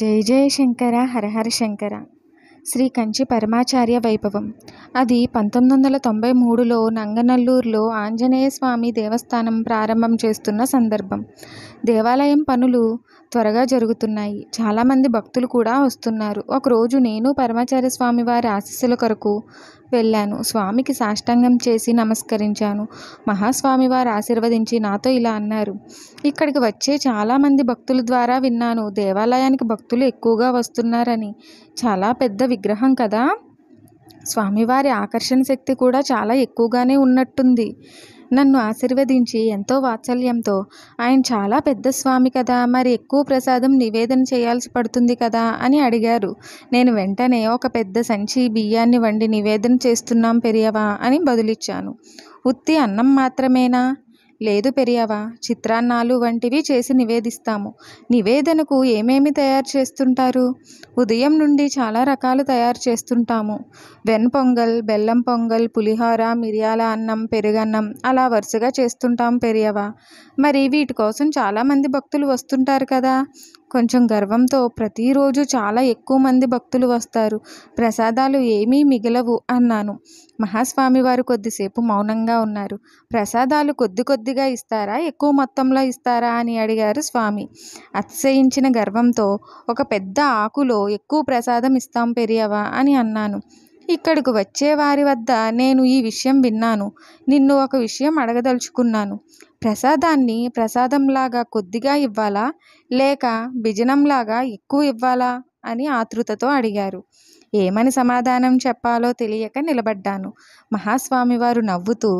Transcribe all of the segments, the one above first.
జై జయ శంకర హరహర శంకర శ్రీ కంచి పరమాచార్య వైభవం అది పంతొమ్మిది వందల తొంభై మూడులో నంగనల్లూరులో ఆంజనేయ స్వామి దేవస్థానం ప్రారంభం చేస్తున్న సందర్భం దేవాలయం పనులు త్వరగా జరుగుతున్నాయి చాలామంది భక్తులు కూడా వస్తున్నారు ఒకరోజు నేను పరమాచార్య స్వామి వారి ఆశీస్సుల కొరకు వెళ్ళాను స్వామికి సాష్టాంగం చేసి నమస్కరించాను మహాస్వామి వారు ఆశీర్వదించి నాతో ఇలా అన్నారు ఇక్కడికి వచ్చే చాలామంది భక్తుల ద్వారా విన్నాను దేవాలయానికి భక్తులు ఎక్కువగా వస్తున్నారని చాలా పెద్ద విగ్రహం కదా స్వామివారి ఆకర్షణ శక్తి కూడా చాలా ఎక్కువగానే ఉన్నట్టుంది నన్ను ఆశీర్వదించి ఎంతో వాత్సల్యంతో ఆయన చాలా పెద్ద స్వామి కదా మరి ఎక్కువ ప్రసాదం నివేదన చేయాల్సి పడుతుంది కదా అని అడిగారు నేను వెంటనే ఒక పెద్ద సంచి బియ్యాన్ని వండి నివేదన చేస్తున్నాం పెరియవా అని బదులిచ్చాను ఉత్తి అన్నం మాత్రమేనా లేదు పెరియావా చిత్రాన్నాలు వంటివి చేసి నివేదిస్తాము నివేదనకు ఏమేమి తయారు చేస్తుంటారు ఉదయం నుండి చాలా రకాలు తయారు చేస్తుంటాము వెన్ పొంగల్ బెల్లం పొంగల్ పులిహోర మిరియాల అన్నం పెరుగన్నం అలా వరుసగా చేస్తుంటాం పెరియవా మరి వీటి కోసం చాలామంది భక్తులు వస్తుంటారు కదా కొంచెం గర్వంతో ప్రతిరోజు చాలా ఎక్కువ మంది భక్తులు వస్తారు ప్రసాదాలు ఏమీ మిగలవు అన్నాను మహాస్వామి వారు కొద్దిసేపు మౌనంగా ఉన్నారు ప్రసాదాలు కొద్ది కొద్దిగా ఇస్తారా ఎక్కువ మొత్తంలో ఇస్తారా అని అడిగారు స్వామి అతిశయించిన గర్వంతో ఒక పెద్ద ఆకులో ఎక్కువ ప్రసాదం ఇస్తాం పెరియవా అని అన్నాను ఇక్కడికి వచ్చే వారి వద్ద నేను ఈ విషయం విన్నాను నిన్ను ఒక విషయం అడగదలుచుకున్నాను ప్రసాదాన్ని ప్రసాదంలాగా కొద్దిగా ఇవ్వాలా లేక బిజనంలాగా ఎక్కువ ఇవ్వాలా అని ఆతృతతో అడిగారు ఏమని సమాధానం చెప్పాలో తెలియక నిలబడ్డాను మహాస్వామివారు నవ్వుతూ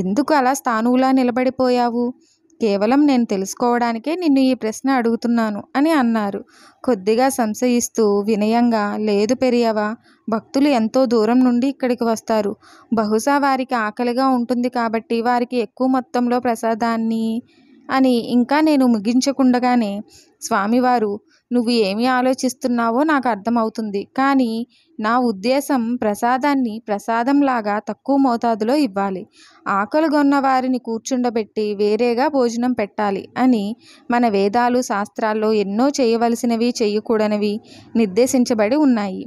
ఎందుకు అలా స్థానువులా నిలబడిపోయావు కేవలం నేను తెలుసుకోవడానికే నిన్ను ఈ ప్రశ్న అడుగుతున్నాను అని అన్నారు కొద్దిగా సంశయిస్తూ వినయంగా లేదు పెరియవా భక్తులు ఎంతో దూరం నుండి ఇక్కడికి వస్తారు బహుశా వారికి ఆకలిగా ఉంటుంది కాబట్టి వారికి ఎక్కువ మొత్తంలో ప్రసాదాన్ని అని ఇంకా నేను ముగించకుండగానే స్వామివారు నువ్వు ఏమి ఆలోచిస్తున్నావో నాకు అర్థమవుతుంది కానీ నా ఉద్దేశం ప్రసాదాన్ని ప్రసాదంలాగా తక్కువ మోతాదులో ఇవ్వాలి కొన్న వారిని కూర్చుండబెట్టి వేరేగా భోజనం పెట్టాలి అని మన వేదాలు శాస్త్రాల్లో ఎన్నో చేయవలసినవి చేయకూడనివి నిర్దేశించబడి ఉన్నాయి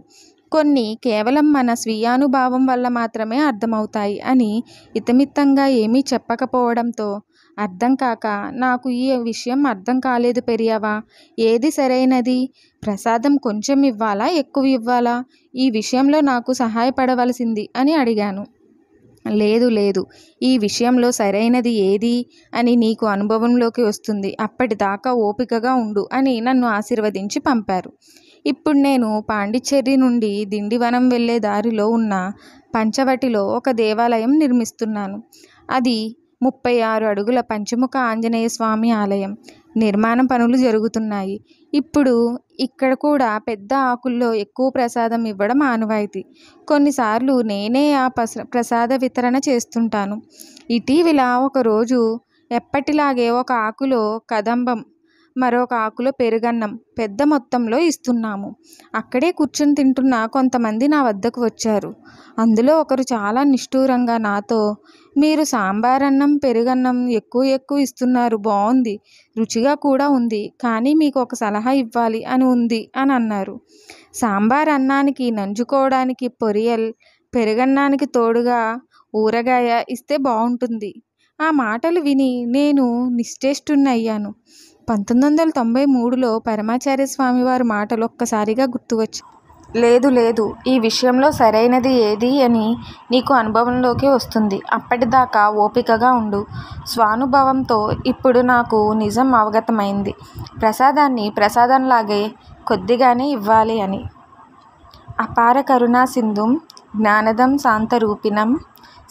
కొన్ని కేవలం మన స్వీయానుభావం వల్ల మాత్రమే అర్థమవుతాయి అని ఇతమిత్తంగా ఏమీ చెప్పకపోవడంతో అర్థం కాక నాకు ఈ విషయం అర్థం కాలేదు పెరియావా ఏది సరైనది ప్రసాదం కొంచెం ఇవ్వాలా ఎక్కువ ఇవ్వాలా ఈ విషయంలో నాకు సహాయపడవలసింది అని అడిగాను లేదు లేదు ఈ విషయంలో సరైనది ఏది అని నీకు అనుభవంలోకి వస్తుంది అప్పటిదాకా ఓపికగా ఉండు అని నన్ను ఆశీర్వదించి పంపారు ఇప్పుడు నేను పాండిచ్చేరి నుండి దిండివనం వెళ్ళే దారిలో ఉన్న పంచవటిలో ఒక దేవాలయం నిర్మిస్తున్నాను అది ముప్పై ఆరు అడుగుల పంచముఖ ఆంజనేయ స్వామి ఆలయం నిర్మాణ పనులు జరుగుతున్నాయి ఇప్పుడు ఇక్కడ కూడా పెద్ద ఆకుల్లో ఎక్కువ ప్రసాదం ఇవ్వడం ఆనవాయితీ కొన్నిసార్లు నేనే ఆ ప్రసాద వితరణ చేస్తుంటాను ఇటీవల ఒకరోజు ఎప్పటిలాగే ఒక ఆకులో కదంబం మరొక ఆకులో పెరుగన్నం పెద్ద మొత్తంలో ఇస్తున్నాము అక్కడే కూర్చుని తింటున్న కొంతమంది నా వద్దకు వచ్చారు అందులో ఒకరు చాలా నిష్ఠూరంగా నాతో మీరు సాంబార్ అన్నం పెరుగన్నం ఎక్కువ ఎక్కువ ఇస్తున్నారు బాగుంది రుచిగా కూడా ఉంది కానీ మీకు ఒక సలహా ఇవ్వాలి అని ఉంది అని అన్నారు సాంబార్ అన్నానికి నంజుకోవడానికి పొరియల్ పెరుగన్నానికి తోడుగా ఊరగాయ ఇస్తే బాగుంటుంది ఆ మాటలు విని నేను నిశ్చేష్టున్నయ్యాను పంతొమ్మిది వందల తొంభై మూడులో పరమాచార్య స్వామి వారి మాటలు ఒక్కసారిగా గుర్తువచ్చు లేదు లేదు ఈ విషయంలో సరైనది ఏది అని నీకు అనుభవంలోకి వస్తుంది అప్పటిదాకా ఓపికగా ఉండు స్వానుభవంతో ఇప్పుడు నాకు నిజం అవగతమైంది ప్రసాదాన్ని ప్రసాదంలాగే కొద్దిగానే ఇవ్వాలి అని అపార కరుణా సింధుం జ్ఞానదం శాంతరూపిణం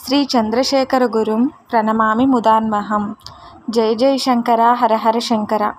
శ్రీ చంద్రశేఖర గురుం ప్రణమామి ముదాన్మహం जय जय शंकर हर हर शंकर